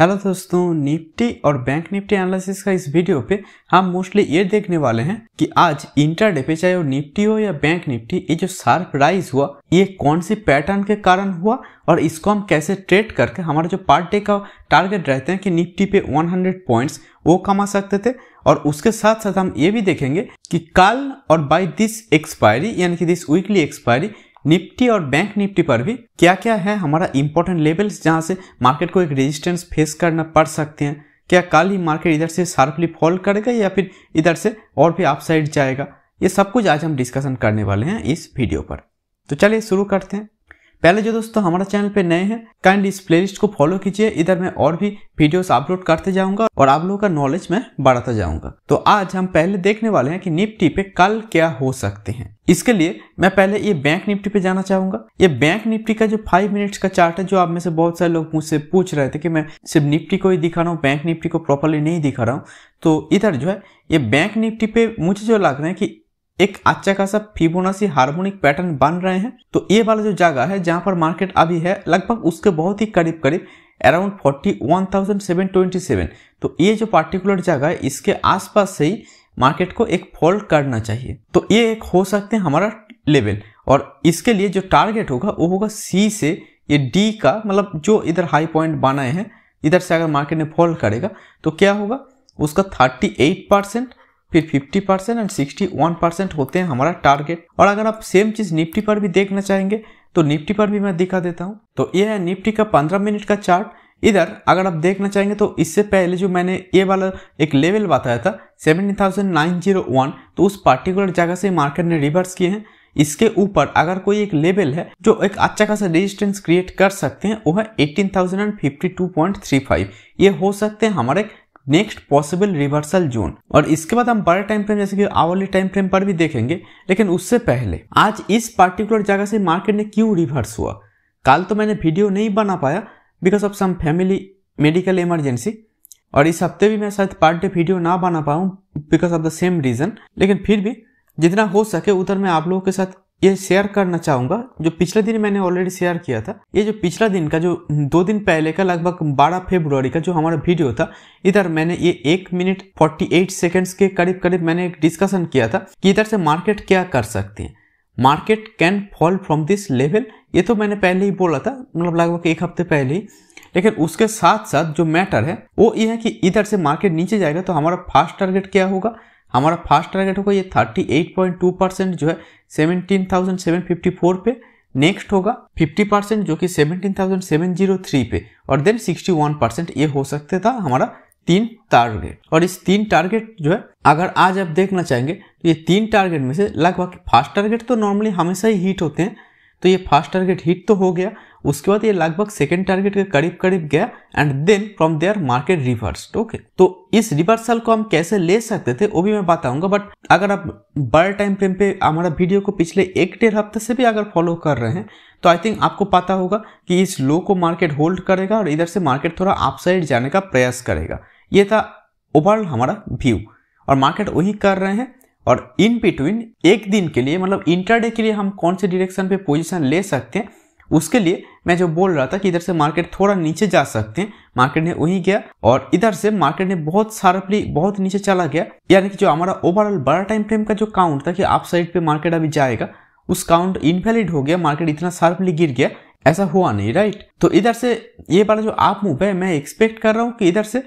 hello दोस्तों Nifty और bank Nifty analysis का इस वीडियो पे हम मोस्टली ये देखने वाले हैं कि आज इंटरडे पे चाहे वो निफ्टी हो या बैंक निफ्टी ये जो शार्प राइज हुआ ये कौन सी पैटर्न के कारण हुआ और इसको हम कैसे ट्रेड करके हमारा जो पार्ट डे का टारगेट रहते हैं कि निफ्टी पे 100 पॉइंट्स वो कमा सकते थे और उसके साथ साथ हम ये भी देखेंगे कि कल और बाई दिस एक्सपायरी यानी कि दिस वीकली एक्सपायरी निफ्टी और बैंक निफ्टी पर भी क्या क्या है हमारा इंपॉर्टेंट लेवल्स जहाँ से मार्केट को एक रेजिस्टेंस फेस करना पड़ सकते हैं क्या कल ही मार्केट इधर से शार्पली फॉल करेगा या फिर इधर से और भी अपसाइड जाएगा ये सब कुछ आज हम डिस्कशन करने वाले हैं इस वीडियो पर तो चलिए शुरू करते हैं पहले जो दोस्तों हमारा चैनल पे नए हैं काइंड इस प्लेलिस्ट को फॉलो कीजिए इधर मैं और भी वीडियोस अपलोड करते जाऊंगा और आप लोगों का नॉलेज मैं बढ़ाता जाऊंगा तो आज हम पहले देखने वाले हैं कि निफ्टी पे कल क्या हो सकते हैं इसके लिए मैं पहले ये बैंक निफ्टी पे जाना चाहूंगा ये बैंक निफ्टी का जो फाइव मिनट्स का चार्ट है जो आप में से बहुत सारे लोग मुझसे पूछ रहे थे कि मैं सिर्फ निफ्टी को ही दिखा रहा हूँ बैंक निफ्टी को प्रॉपरली नहीं दिखा रहा हूँ तो इधर जो है ये बैंक निफ्टी पे मुझे जो लग रहा है कि एक अच्छा खासा फिबोनाची हार्मोनिक पैटर्न बन रहे हैं तो ये वाला जो जगह है जहाँ पर मार्केट अभी है लगभग उसके बहुत ही करीब करीब around forty one thousand seven twenty seven तो ये जो पार्टिकुलर जगह है इसके आसपास से ही मार्केट को एक फॉल्ट करना चाहिए तो ये एक हो सकते हैं हमारा लेवल और इसके लिए जो टारगेट होगा वो होगा सी से ये डी का मतलब जो इधर हाई पॉइंट बनाए हैं इधर से अगर मार्केट ने फॉल करेगा तो क्या होगा उसका थर्टी एट परसेंट फिर 50 परसेंट एंड 61 परसेंट होते हैं हमारा टारगेट और अगर आप सेम चीज निफ्टी पर भी देखना चाहेंगे तो निफ्टी पर भी मैं दिखा देता हूँ तो ये है निफ्टी का 15 मिनट का चार्ट इधर अगर आप देखना चाहेंगे तो इससे पहले जो मैंने ये वाला एक लेवल बताया था 17,901 तो उस पार्टिकुलर जगह से मार्केट ने रिवर्स किए हैं इसके ऊपर अगर कोई एक लेवल है जो एक अच्छा खासा रेजिस्टेंस क्रिएट कर सकते हैं वो है 18,052.35 ये हो सकते हैं हमारे नेक्स्ट पॉसिबल रिवर्सल जोन और इसके बाद हम बड़े टाइम फ्रेम जैसे कि आवर्ली टाइम फ्रेम पर भी देखेंगे लेकिन उससे पहले आज इस पार्टिकुलर जगह से मार्केट ने क्यों रिवर्स हुआ कल तो मैंने वीडियो नहीं बना पाया because of some family medical emergency और इस हफ्ते भी मैं शायद पार्ट डे वीडियो ना बना पाऊँ because of the same reason लेकिन फिर भी जितना हो सके उधर मैं आप लोगों के साथ ये शेयर करना चाहूंगा जो पिछले दिन मैंने ऑलरेडी शेयर किया था ये जो पिछला दिन का जो दो दिन पहले का लगभग 12 फेब्रुवरी का जो हमारा वीडियो था इधर मैंने ये एक मिनट 48 सेकंड्स के करीब करीब मैंने एक डिस्कशन किया था कि इधर से मार्केट क्या कर सकती है market can fall from this level ये तो मैंने पहले ही बोला था मतलब लगभग एक हफ्ते पहले ही लेकिन उसके साथ साथ जो मैटर है वो ये है कि इधर से मार्केट नीचे जाएगा तो हमारा फास्ट टारगेट क्या होगा हमारा फर्स्ट टारगेट होगा ये 38.2 परसेंट जो है 17,754 पे नेक्स्ट होगा 50 परसेंट जो कि 17,703 पे और देन 61 परसेंट ये हो सकते था हमारा तीन टारगेट और इस तीन टारगेट जो है अगर आज आप देखना चाहेंगे तो ये तीन टारगेट में से लगभग फर्स्ट टारगेट तो नॉर्मली हमेशा ही हिट होते हैं तो ये फर्स्ट टारगेट हिट तो हो गया उसके बाद ये लगभग सेकेंड टारगेट के करीब करीब गया and then from there market reverse okay तो इस रिवर्सल को हम कैसे ले सकते थे वो भी मैं बताऊंगा बट अगर आप बड़े टाइम फ्रेम पे हमारा वीडियो को पिछले एक डेढ़ हफ्ते से भी अगर फॉलो कर रहे हैं तो आई थिंक आपको पता होगा कि इस लो को मार्केट होल्ड करेगा और इधर से मार्केट थोड़ा अपसाइड जाने का प्रयास करेगा ये था ओवरऑल हमारा व्यू और मार्केट वही कर रहे हैं और इन बिटवीन एक दिन के लिए मतलब इंटरडे के लिए हम कौन से डिरेक्शन पे पोजीशन ले सकते हैं उसके लिए मैं जो बोल रहा था कि इधर से मार्केट थोड़ा नीचे जा सकते हैं मार्केट ने वहीं गया और इधर से मार्केट ने बहुत सारपली बहुत नीचे चला गया यानी कि जो हमारा ओवरऑल बड़ा टाइम फ्रेम का जो काउंट था कि आप साइड पर मार्केट अभी जाएगा उस काउंट इनवैलिड हो गया मार्केट इतना शार्पली गिर गया ऐसा हुआ नहीं राइट तो इधर से ये वाला जो आप मूव है मैं एक्सपेक्ट कर रहा हूँ कि इधर से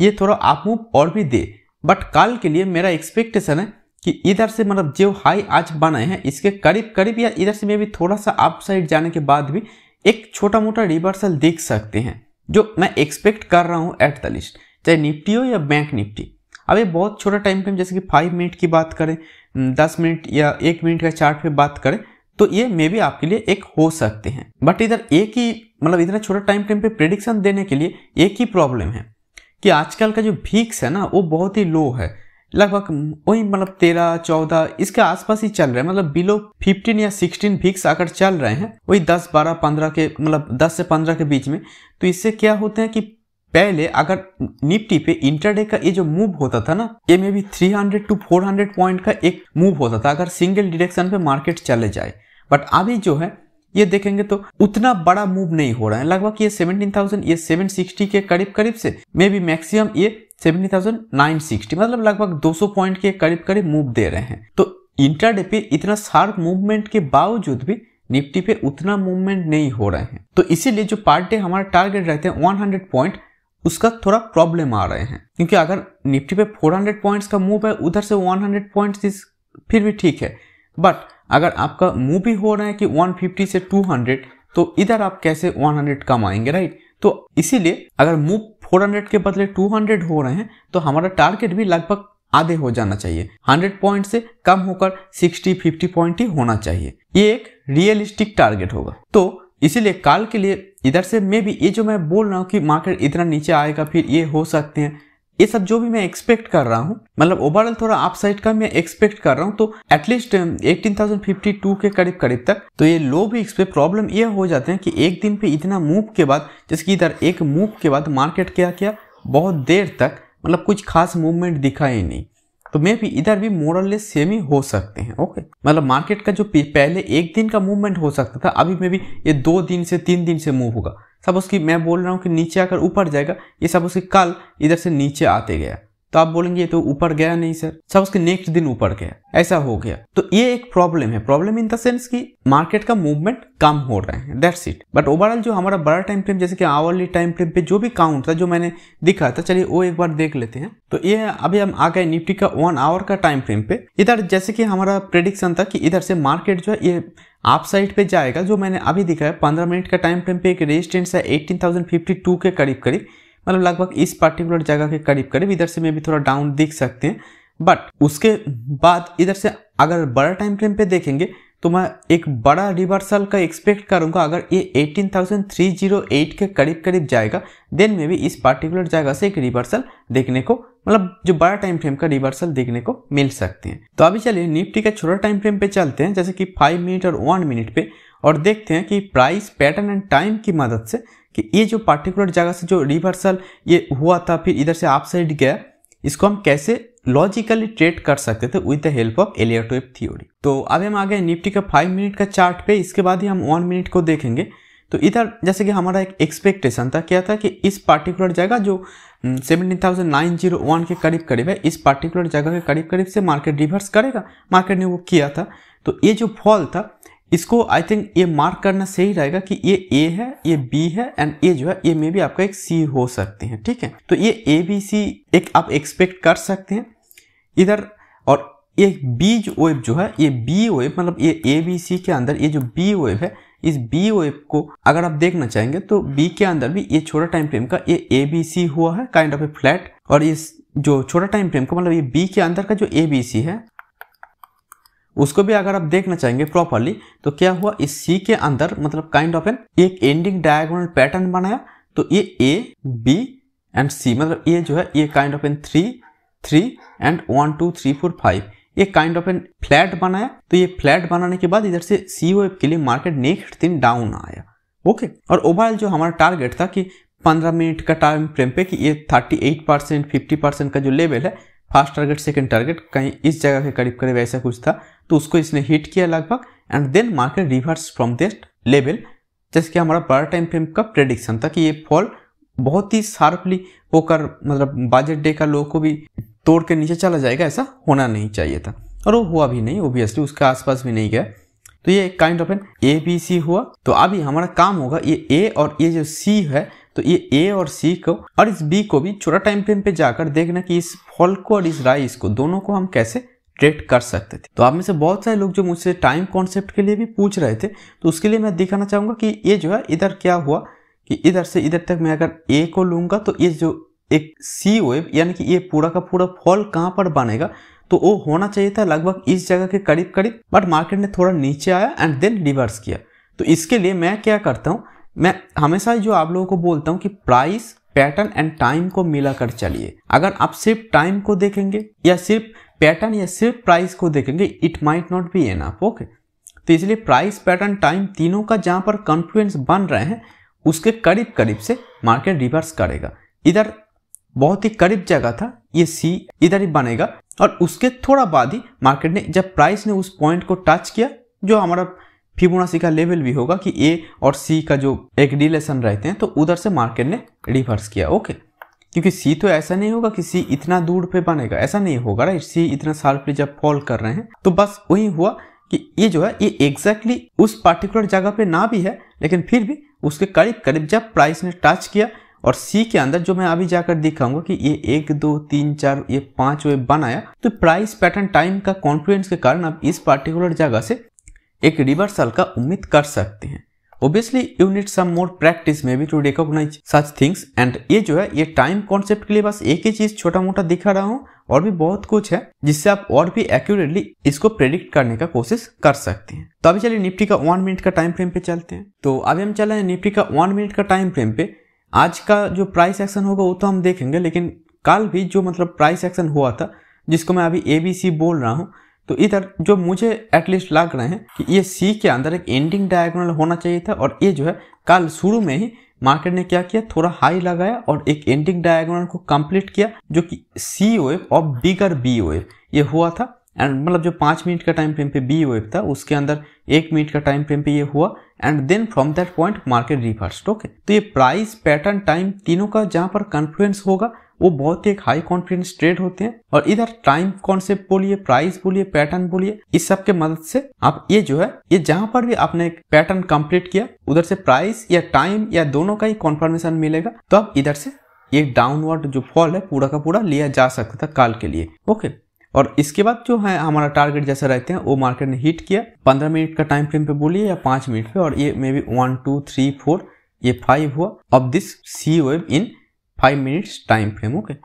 ये थोड़ा आप मूव और भी दे बट कल के लिए मेरा एक्सपेक्टेशन है कि इधर से मतलब जो हाई आज बनाए हैं इसके करीब करीब या इधर से मे भी थोड़ा सा अप साइड जाने के बाद भी एक छोटा मोटा रिवर्सल देख सकते हैं जो मैं एक्सपेक्ट कर रहा हूँ एट द लिस्ट चाहे निफ्टी हो या बैंक निफ्टी अब ये बहुत छोटा टाइम फ्रेम जैसे कि फाइव मिनट की बात करें हम्म, दस मिनट या एक मिनट का चार्ट पे बात करें तो ये मे भी आपके लिए एक हो सकते हैं बट इधर एक ही मतलब इतना छोटा टाइम फ्रेम पे प्रेडिक्शन देने के लिए एक ही प्रॉब्लम है कि आजकल का जो भीक्स है ना वो बहुत ही लो है लगभग वही मतलब तेरह चौदह इसके आसपास ही चल रहे हैं मतलब बिलो फिफ्टीन या सिक्सटीन फिक्स आकर चल रहे हैं वही दस बारह पंद्रह के मतलब दस से पंद्रह के बीच में तो इससे क्या होते हैं कि पहले अगर निफ्टी पे इंटरडे का ये जो मूव होता था ना ये में भी 300 टू 400 पॉइंट का एक मूव होता था अगर सिंगल डिरेक्शन पे मार्केट चले जाए बट अभी जो है ये देखेंगे तो उतना बड़ा मूव नहीं हो रहा है लगभग ये 17,000 ये 760 के करीब करीब से मे बी मैक्सिमम ये 70,960 मतलब लगभग 200 पॉइंट के करीब करीब मूव दे रहे हैं तो इंटरडे पे इतना शार्प मूवमेंट के बावजूद भी निफ्टी पे उतना मूवमेंट नहीं हो रहे हैं तो इसीलिए जो पार्ट डे हमारा टारगेट रहते हैं 100 पॉइंट उसका थोड़ा प्रॉब्लम आ रहे हैं क्योंकि अगर निफ्टी पे 400 पॉइंट्स का मूव है उधर से 100 पॉइंट्स फिर भी ठीक है बट अगर आपका मूव भी हो रहा है कि 150 से 200 तो इधर आप कैसे 100 कमाएंगे राइट तो इसीलिए अगर मूव 400 के बदले 200 हो रहे हैं तो हमारा टारगेट भी लगभग आधे हो जाना चाहिए 100 पॉइंट से कम होकर 60 50 पॉइंट ही होना चाहिए ये एक रियलिस्टिक टारगेट होगा तो इसीलिए काल के लिए इधर से मे भी ये जो मैं बोल रहा हूँ कि मार्केट इतना नीचे आएगा फिर ये हो सकते हैं ये सब जो भी मैं एक्सपेक्ट कर रहा हूँ मतलब ओवरऑल थोड़ा आप साइड का मैं एक्सपेक्ट कर रहा हूँ तो एटलीस्ट 18,052 um, के करीब करीब तक तो ये लो भी इस पर प्रॉब्लम ये हो जाते हैं कि एक दिन पे इतना मूव के बाद जैसे कि इधर एक मूव के बाद मार्केट क्या किया बहुत देर तक मतलब कुछ खास मूवमेंट दिखा ही नहीं तो मे भी इधर भी मोरलेस सेम ही हो सकते हैं ओके मतलब मार्केट का जो पहले एक दिन का मूवमेंट हो सकता था अभी मे भी ये दो दिन से तीन दिन से मूव होगा सब उसकी मैं बोल रहा हूँ कि नीचे आकर ऊपर जाएगा ये सब उसकी कल इधर से नीचे आते गया तो आप बोलेंगे तो ऊपर गया नहीं सर सब उसके नेक्स्ट दिन ऊपर गया ऐसा हो गया तो ये एक प्रॉब्लम है प्रॉब्लम इन द सेंस कि मार्केट का मूवमेंट कम हो रहा है दैट्स इट बट ओवरऑल जो हमारा बड़ा टाइम फ्रेम जैसे कि आवरली टाइम फ्रेम पे जो भी काउंट था जो मैंने दिखा था चलिए वो एक बार देख लेते हैं तो ये अभी हम आ गए निफ्टी का वन आवर का टाइम फ्रेम पे इधर जैसे कि हमारा प्रेडिक्शन था कि इधर से मार्केट जो है ये आप साइड पे जाएगा जो मैंने अभी दिखाया पंद्रह मिनट का टाइम फ्रेम पे एक रेजिस्टेंस है एटीन के करीब करीब मतलब लगभग इस पर्टिकुलर जगह के करीब करीब इधर से मे भी थोड़ा डाउन दिख सकते हैं बट उसके बाद इधर से अगर बड़ा टाइम फ्रेम पे देखेंगे तो मैं एक बड़ा रिवर्सल का एक्सपेक्ट करूंगा अगर ये 18,308 के करीब करीब जाएगा देन में भी इस पार्टिकुलर जगह से एक रिवर्सल देखने को मतलब जो बड़ा टाइम फ्रेम का रिवर्सल देखने को मिल सकते हैं तो अभी चलिए निफ्टी का छोटा टाइम फ्रेम पे चलते हैं जैसे कि फाइव मिनट और वन मिनट पे और देखते हैं कि प्राइस पैटर्न एंड टाइम की मदद से कि ये जो पार्टिकुलर जगह से जो रिवर्सल ये हुआ था फिर इधर से आप साइड गया इसको हम कैसे लॉजिकली ट्रेड कर सकते थे with the help of Elliott wave theory तो अभी हम आ गए निफ्टी का फाइव मिनट का चार्ट पे इसके बाद ही हम वन मिनट को देखेंगे तो इधर जैसे कि हमारा एक एक्सपेक्टेशन था क्या था कि इस पार्टिकुलर जगह जो seventeen thousand nine zero one के करीब करीब है इस पार्टिकुलर जगह के करीब करीब से मार्केट रिवर्स करेगा मार्केट ने वो किया था तो ये जो फॉल था इसको आई थिंक ये मार्क करना सही रहेगा कि ये ए है ये बी है एंड ये जो है ये मे भी आपका एक सी हो सकते हैं ठीक है तो ये ए बी सी एक आप एक्सपेक्ट कर सकते हैं इधर और ये बी वेब जो है ये बी वेब मतलब ये ए बी सी के अंदर ये जो बी वेब है इस बी वेब को अगर आप देखना चाहेंगे तो बी के अंदर भी ये छोटा टाइम फ्रेम का ये ए बी सी हुआ है काइंड ऑफ ए फ्लैट और इस जो छोटा टाइम फ्रेम का मतलब ये बी के अंदर का जो ए बी सी है उसको भी अगर आप देखना चाहेंगे प्रॉपरली तो क्या हुआ इस सी के अंदर मतलब काइंड ऑफ एन एक एंडिंग डायगोनल पैटर्न बनाया तो ये ए बी एंड सी मतलब ये जो है ये kind of an three three and one two three four five ये काइंड ऑफ एन फ्लैट बनाया तो ये फ्लैट बनाने के बाद इधर से सी वेव के लिए मार्केट नेक्स्ट दिन डाउन आया ओके और ओवरऑल जो हमारा टारगेट था कि पंद्रह मिनट का टाइम फ्रेम पे कि ये thirty eight percent fifty percent का जो लेवल है फर्स्ट टारगेट सेकंड टारगेट कहीं इस जगह के करीब करीब ऐसा कुछ था तो उसको इसने हिट किया लगभग and then market reverse from this level जैसे कि हमारा बड़ा टाइम फ्रेम का प्रेडिक्शन था कि ये फॉल बहुत ही शार्पली होकर मतलब बजट डे का लोगों को भी तोड़ के नीचे चला जाएगा ऐसा होना नहीं चाहिए था और वो हुआ भी नहीं ओबियसली उसके आसपास भी नहीं गया तो ये kind of an A B C हुआ तो अभी हमारा काम होगा ये ए और ये जो सी है तो ये ए और सी को और इस बी को भी छोटा टाइम फ्रेम पे जाकर देखना कि इस फॉल को और इस राइस को दोनों को हम कैसे ट्रेड कर सकते थे तो आप में से बहुत सारे लोग जो मुझसे टाइम कॉन्सेप्ट के लिए भी पूछ रहे थे तो उसके लिए मैं दिखाना चाहूँगा कि ये जो है इधर क्या हुआ कि इधर से इधर तक मैं अगर ए को लूँगा तो ये जो एक सी वेव यानी कि ये पूरा का पूरा फॉल कहाँ पर बनेगा तो वो होना चाहिए था लगभग इस जगह के करीब करीब बट मार्केट ने थोड़ा नीचे आया एंड देन रिवर्स किया तो इसके लिए मैं क्या करता हूँ मैं हमेशा जो आप लोगों को बोलता हूँ कि प्राइस पैटर्न एंड टाइम को मिलाकर चलिए अगर आप सिर्फ टाइम को देखेंगे या सिर्फ पैटर्न या सिर्फ प्राइस को देखेंगे it might not be enough okay तो इसलिए प्राइस पैटर्न टाइम तीनों का जहाँ पर कॉन्फ्लुएंस बन रहे हैं उसके करीब करीब से मार्केट रिवर्स करेगा इधर बहुत ही करीब जगह था ये सी इधर ही बनेगा और उसके थोड़ा बाद ही मार्केट ने जब प्राइस ने उस पॉइंट को टच किया जो हमारा फिबोनाची का लेवल भी होगा कि ए और सी का जो एक रिलेशन रहते हैं तो उधर से मार्केट ने रिवर्स किया ओके क्योंकि सी तो ऐसा नहीं होगा कि सी इतना दूर पे बनेगा ऐसा नहीं होगा राइट सी इतना साल पे जब फॉल कर रहे हैं तो बस वही हुआ कि ये जो है ये एग्जैक्टली exactly उस पार्टिकुलर जगह पे ना भी है लेकिन फिर भी उसके करीब करीब जब प्राइस ने टच किया और सी के अंदर जो मैं अभी जाकर दिखाऊंगा कि ये एक दो तीन चार ये पांच वे बनाया तो प्राइस पैटर्न टाइम का कॉन्फिडेंस के कारण अब इस पार्टिकुलर जगह से एक रिवर्सल का उम्मीद कर सकते हैं obviously you need some more practice maybe to recognise such things and ये जो है ये टाइम कॉन्सेप्ट के लिए बस एक ही चीज छोटा मोटा दिखा रहा हूँ और भी बहुत कुछ है जिससे आप और भी एक्यूरेटली इसको प्रेडिक्ट करने का कोशिश कर सकते हैं तो अभी चलिए निफ्टी का वन मिनट का टाइम फ्रेम पे चलते हैं तो अभी हम चल रहे हैं निफ्टी का वन मिनट का टाइम फ्रेम पे आज का जो प्राइस एक्शन होगा वो तो हम देखेंगे लेकिन कल भी जो मतलब प्राइस एक्शन हुआ था जिसको मैं अभी ए बोल रहा हूँ तो इधर जो मुझे एटलीस्ट लग रहे हैं कि ये सी के अंदर एक एंडिंग डायगोनल होना चाहिए था और ये जो है कल शुरू में ही मार्केट ने क्या किया थोड़ा हाई लगाया और एक एंडिंग डायगोनल को कंप्लीट किया जो कि सी वेव और बिगर बी वेव ये हुआ था एंड मतलब जो पाँच मिनट का टाइम फ्रेम पे बी वेव था उसके अंदर एक मिनट का टाइम फ्रेम पे ये हुआ and then from that point market reverse okay तो ये प्राइस पैटर्न टाइम तीनों का जहाँ पर कन्फ्लुएंस होगा वो बहुत ही एक हाई कॉन्फिडेंस ट्रेड होते हैं और इधर टाइम कॉन्सेप्ट बोलिए प्राइस बोलिए पैटर्न बोलिए इस सब के मदद से आप ये जो है ये जहां पर भी आपने एक पैटर्न कंप्लीट किया उधर से प्राइस या टाइम या दोनों का ही कॉन्फर्मेशन मिलेगा तो आप इधर से ये डाउनवर्ड जो फॉल है पूरा का पूरा लिया जा सकता था काल के लिए ओके और इसके बाद जो है हमारा टारगेट जैसे रहते हैं वो मार्केट ने हिट किया पंद्रह मिनट का टाइम फ्रेम पे बोलिए या पांच मिनट पे और ये maybe one two three four ये फाइव हुआ अब this C wave in 5 minutes time frame okay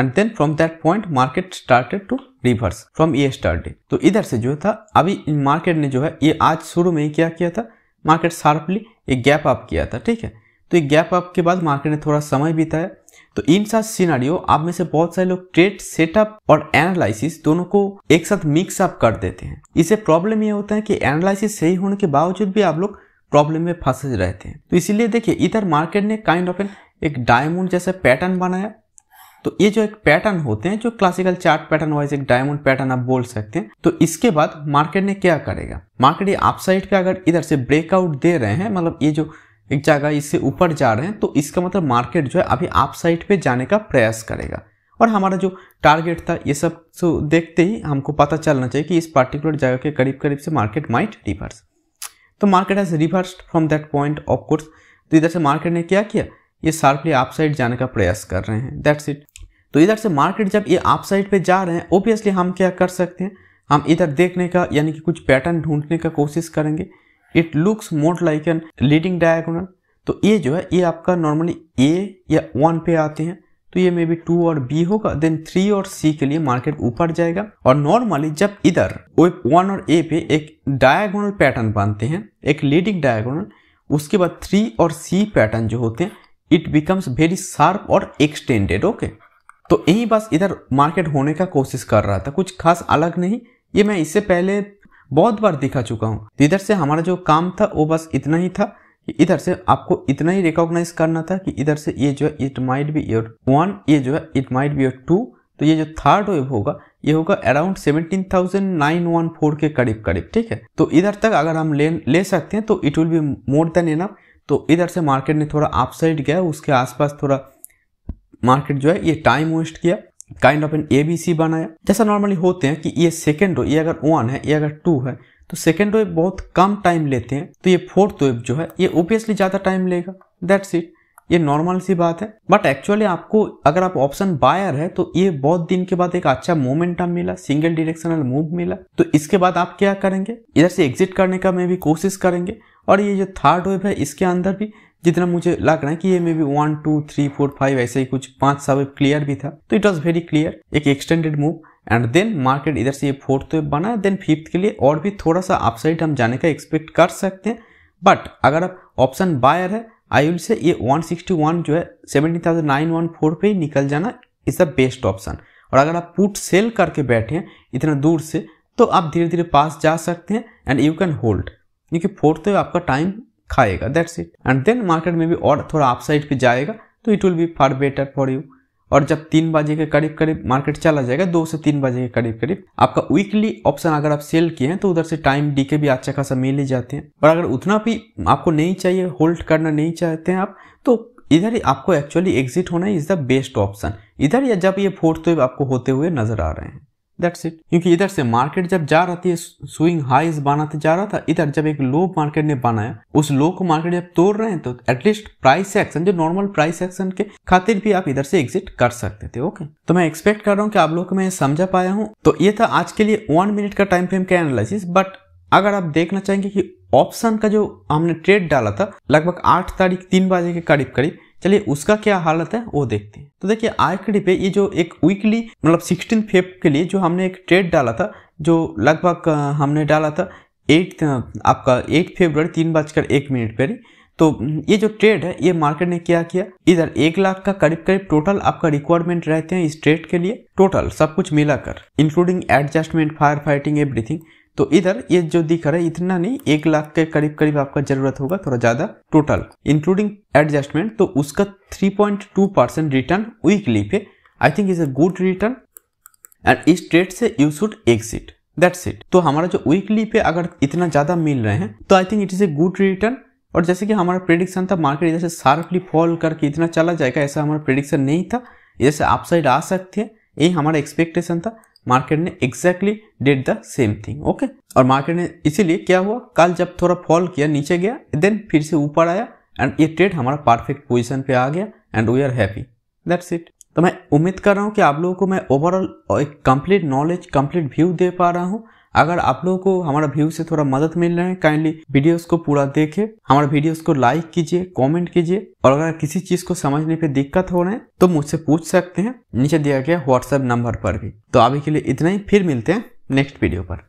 and then from that point market started to reverse from yesterday starting तो इधर से जो था अभी market ने जो है ये आज शुरू में ही क्या किया था मार्केट शार्पली ये गैप अप किया था ठीक है तो ये गैप अप के बाद मार्केट ने थोड़ा समय बिताया तो इन सात सीनारियो आप में से बहुत सारे लोग ट्रेड सेटअप और एनालिसिस दोनों को एक साथ मिक्स अप कर देते हैं इसे प्रॉब्लम ये होता है कि एनालिसिस सही होने के बावजूद भी आप लोग प्रॉब्लम में फंसे रहते हैं तो इसीलिए देखिए इधर मार्केट ने काइंड ऑफ एन एक डायमंड जैसे पैटर्न बनाया तो ये जो एक पैटर्न होते हैं जो क्लासिकल चार्ट पैटर्न वाइज एक डायमंड पैटर्न आप बोल सकते हैं तो इसके बाद मार्केट ने क्या करेगा मार्केट ये अपसाइड पे अगर इधर से ब्रेकआउट दे रहे हैं मतलब ये जो एक जगह इससे ऊपर जा रहे हैं तो इसका मतलब मार्केट जो है अभी अपसाइड पे जाने का प्रयास करेगा और हमारा जो टारगेट था ये सब सो तो देखते ही हमको पता चलना चाहिए कि इस पार्टिकुलर जगह के करीब करीब से मार्केट माइट रिवर्स तो market has reverse from that point of course तो इधर से मार्केट ने क्या किया ये शार्पली आप साइड जाने का प्रयास कर रहे हैं दैट्स इट तो इधर से मार्केट जब ये आप साइड पर जा रहे हैं ओबियसली हम क्या कर सकते हैं हम इधर देखने का यानी कि कुछ पैटर्न ढूंढने का कोशिश करेंगे it looks more like an leading diagonal तो ये जो है ये आपका नॉर्मली ए या वन पे आते हैं तो ये मे बी टू और बी होगा देन थ्री और सी के लिए मार्केट ऊपर जाएगा और नॉर्मली जब इधर वन और ए पे एक डायगोनल पैटर्न बनते हैं एक लीडिंग डायगोनल उसके बाद थ्री और सी पैटर्न जो होते हैं इट बिकम्स वेरी शार्प और एक्सटेंडेड ओके तो यही बस इधर मार्केट होने का कोशिश कर रहा था कुछ खास अलग नहीं ये मैं इससे पहले बहुत बार दिखा चुका हूँ तो इधर से हमारा जो काम था वो बस इतना ही था कि इधर से आपको इतना ही रिकॉग्नाइज करना था कि इधर से ये जो है it might be your one ये जो है it might be your two तो ये जो थर्ड वेव होगा ये होगा around seventeen thousand nine one four के करीब करीब ठीक है तो इधर तक अगर हम ले ले सकते हैं तो it will be more than enough तो इधर से मार्केट ने थोड़ा अपसाइड गया उसके आसपास थोड़ा मार्केट जो है ये टाइम वेस्ट किया kind of an A B C बनाया जैसा नॉर्मली होते हैं कि ये सेकेंड रो ये अगर वन है ये अगर टू है तो सेकेंड वेब बहुत कम टाइम लेते हैं तो ये फोर्थ वेब जो है ये ओबियसली ज़्यादा टाइम लेगा दैट्स इट ये नॉर्मल सी बात है बट एक्चुअली आपको अगर आप ऑप्शन बायर है तो ये बहुत दिन के बाद एक अच्छा मोमेंटम मिला सिंगल डिरेक्शनल मूव मिला तो इसके बाद आप क्या करेंगे इधर से एग्जिट करने का मैं भी कोशिश करेंगे और ये जो थर्ड वेव है इसके अंदर भी जितना मुझे लग रहा है कि ये maybe one two three four five ऐसे ही कुछ पांच सब वेव क्लियर भी था तो इट वॉज वेरी क्लियर एक extended move and then market इधर से ये फोर्थ वेव बना देन फिफ्थ के लिए और भी थोड़ा सा अपसाइड हम जाने का एक्सपेक्ट कर सकते हैं बट अगर आप ऑप्शन बायर है आई विल से ये 161 जो है 17,914 पे ही निकल जाना इज द बेस्ट ऑप्शन और अगर आप पुट सेल करके बैठे हैं इतना दूर से तो आप धीरे धीरे पास जा सकते हैं एंड यू कैन होल्ड क्योंकि फोर्थ तो आपका टाइम खाएगा that's it and then market में भी और थोड़ा आप साइड पर जाएगा तो it will be far better for you और जब तीन बजे के करीब करीब मार्केट चला जाएगा दो से तीन बजे के करीब करीब आपका वीकली ऑप्शन अगर आप सेल किए हैं तो उधर से टाइम डी के भी अच्छा खासा मिल ही जाते हैं और अगर उतना भी आपको नहीं चाहिए होल्ड करना नहीं चाहते हैं आप तो इधर ही आपको एक्चुअली एग्जिट होना इज द बेस्ट ऑप्शन इधर या जब ये फोर्थ वेव आपको होते हुए नजर आ रहे हैं दैट्स इट क्योंकि इधर से मार्केट जब जा रही है स्विंग हाईज बनाते जा रहा था इधर जब एक लो मार्केट ने बनाया उस लो को मार्केट जब तोड़ रहे हैं तो एटलीस्ट प्राइस एक्शन जो नॉर्मल प्राइस एक्शन के खातिर भी आप इधर से एग्जिट कर सकते थे ओके तो मैं एक्सपेक्ट कर रहा हूँ कि आप लोग को मैं समझा पाया हूँ तो ये था आज के लिए वन मिनट का टाइम फ्रेम का एनालिसिस बट अगर आप देखना चाहेंगे कि ऑप्शन का जो हमने ट्रेड डाला था लगभग आठ तारीख तीन बजे के करीब करीब चलिए उसका क्या हालत है वो देखते हैं तो देखिए डी पे ये जो एक वीकली मतलब सिक्सटीन फेफ के लिए जो हमने एक ट्रेड डाला था जो लगभग हमने डाला था एट आपका एट फेब्रवरी तीन बजकर एक मिनट पर तो ये जो ट्रेड है ये मार्केट ने क्या किया इधर एक लाख का करीब करीब टोटल आपका रिक्वायरमेंट रहते हैं इस ट्रेड के लिए टोटल सब कुछ मिलाकर including adjustment fire fighting everything तो इधर ये जो दिख रहा है इतना नहीं एक लाख के करीब करीब आपका जरूरत होगा थोड़ा ज्यादा टोटल इंक्लूडिंग एडजस्टमेंट तो उसका 3.2 परसेंट रिटर्न वीकली पे I think is a good return and इस ट्रेड से you should exit that's it तो हमारा जो वीकली पे अगर इतना ज्यादा मिल रहे हैं तो I think it is a good return और जैसे कि हमारा प्रिडिक्शन था मार्केट इधर से शार्पली फॉल करके इतना चला जाएगा ऐसा हमारा प्रिडिक्शन नहीं था जैसे साइड आ सकते हैं यही हमारा एक्सपेक्टेशन था मार्केट ने exactly did the same thing okay और मार्केट ने इसीलिए क्या हुआ कल जब थोड़ा फॉल किया नीचे गया देन फिर से ऊपर आया एंड ये ट्रेड हमारा परफेक्ट पोजिशन पे आ गया and we are happy that's it तो मैं उम्मीद कर रहा हूँ कि आप लोगों को मैं ओवरऑल एक कंप्लीट नॉलेज कंप्लीट व्यू दे पा रहा हूँ अगर आप लोगों को हमारा व्यू से थोड़ा मदद मिल रहा है काइंडली वीडियोस को पूरा देखे हमारे वीडियोस को लाइक कीजिए कमेंट कीजिए और अगर किसी चीज को समझने पे दिक्कत हो रहे हैं तो मुझसे पूछ सकते हैं नीचे दिया गया व्हाट्सएप नंबर पर भी तो अभी के लिए इतना ही फिर मिलते हैं नेक्स्ट वीडियो पर